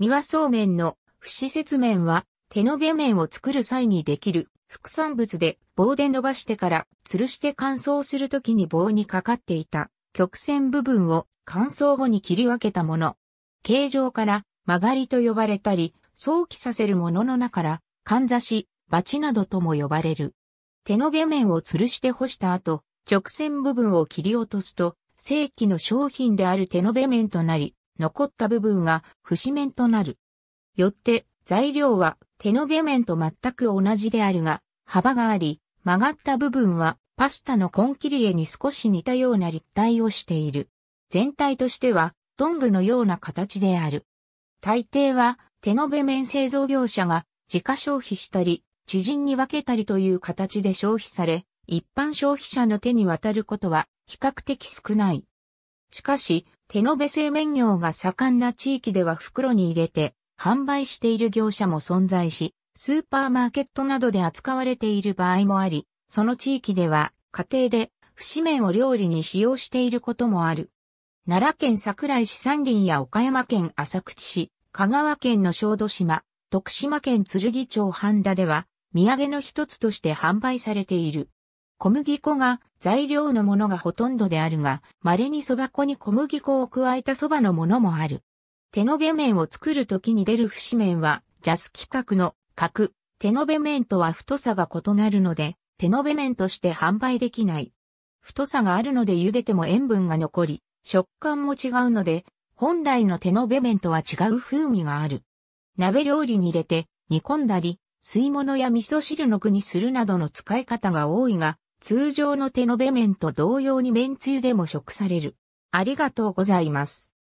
三輪そうめんの不施設麺は手延べ麺を作る際にできる副産物で棒で伸ばしてから吊るして乾燥するときに棒にかかっていた曲線部分を乾燥後に切り分けたもの。形状から曲がりと呼ばれたり、想起させるものの中から、かんざし、バチなどとも呼ばれる。手延べ面を吊るして干した後、直線部分を切り落とすと、正規の商品である手延べ面となり、残った部分が節面となる。よって材料は手延べ面と全く同じであるが、幅があり、曲がった部分はパスタのコンキリエに少し似たような立体をしている。全体としては、トングのような形である。大抵は、手延べ面製造業者が自家消費したり、知人に分けたりという形で消費され、一般消費者の手に渡ることは比較的少ない。しかし、手延べ製麺業が盛んな地域では袋に入れて販売している業者も存在し、スーパーマーケットなどで扱われている場合もあり、その地域では家庭で節麺を料理に使用していることもある。奈良県桜井市山林や岡山県浅口市、香川県の小豆島、徳島県鶴木町半田では、土産の一つとして販売されている。小麦粉が材料のものがほとんどであるが、稀に蕎麦粉に小麦粉を加えた蕎麦のものもある。手延べ麺を作るときに出る節麺は、ジャス規格の角、手延べ麺とは太さが異なるので、手延べ麺として販売できない。太さがあるので茹でても塩分が残り、食感も違うので、本来の手延べ麺とは違う風味がある。鍋料理に入れて煮込んだり、吸い物や味噌汁の具にするなどの使い方が多いが、通常の手延べ麺と同様に麺つゆでも食される。ありがとうございます。